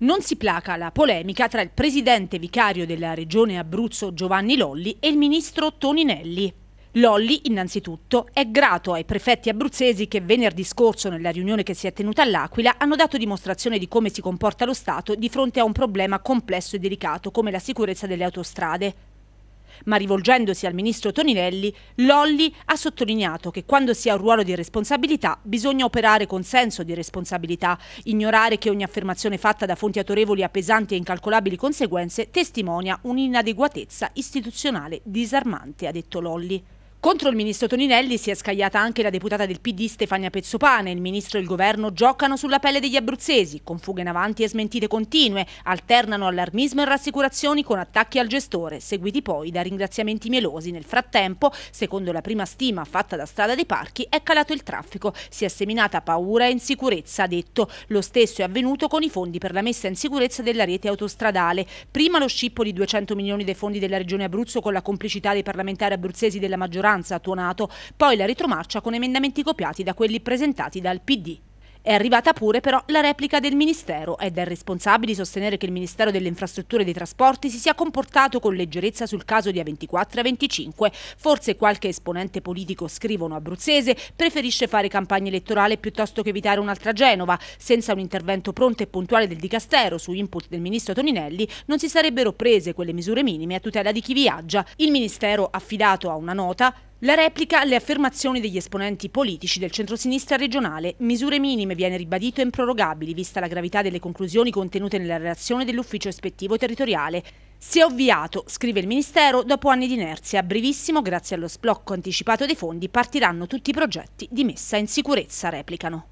Non si placa la polemica tra il presidente vicario della regione Abruzzo Giovanni Lolli e il ministro Toninelli. Lolli, innanzitutto, è grato ai prefetti abruzzesi che venerdì scorso, nella riunione che si è tenuta all'Aquila, hanno dato dimostrazione di come si comporta lo Stato di fronte a un problema complesso e delicato come la sicurezza delle autostrade ma rivolgendosi al ministro Toninelli, Lolli ha sottolineato che quando si ha un ruolo di responsabilità bisogna operare con senso di responsabilità, ignorare che ogni affermazione fatta da fonti autorevoli ha pesanti e incalcolabili conseguenze testimonia un'inadeguatezza istituzionale disarmante, ha detto Lolli. Contro il ministro Toninelli si è scagliata anche la deputata del PD Stefania Pezzopane. Il ministro e il governo giocano sulla pelle degli abruzzesi, con fughe in avanti e smentite continue, alternano allarmismo e rassicurazioni con attacchi al gestore, seguiti poi da ringraziamenti melosi. Nel frattempo, secondo la prima stima fatta da Strada dei Parchi, è calato il traffico, si è seminata paura e insicurezza, ha detto. Lo stesso è avvenuto con i fondi per la messa in sicurezza della rete autostradale. Prima lo scippo di 200 milioni dei fondi della regione Abruzzo con la complicità dei parlamentari abruzzesi della maggioranza maggioranza a Tuonato, poi la ritromarcia con emendamenti copiati da quelli presentati dal PD. È arrivata pure però la replica del Ministero ed è responsabile sostenere che il Ministero delle Infrastrutture e dei Trasporti si sia comportato con leggerezza sul caso di A24 e A25. Forse qualche esponente politico, scrivono abruzzese, preferisce fare campagna elettorale piuttosto che evitare un'altra Genova. Senza un intervento pronto e puntuale del Dicastero su input del Ministro Toninelli non si sarebbero prese quelle misure minime a tutela di chi viaggia. Il Ministero, affidato a una nota, la replica alle affermazioni degli esponenti politici del centrosinistra regionale. Misure minime viene ribadito e improrogabili, vista la gravità delle conclusioni contenute nella relazione dell'ufficio ispettivo territoriale. Si è ovviato, scrive il Ministero, dopo anni di inerzia. Brevissimo, grazie allo sblocco anticipato dei fondi, partiranno tutti i progetti di messa in sicurezza, replicano.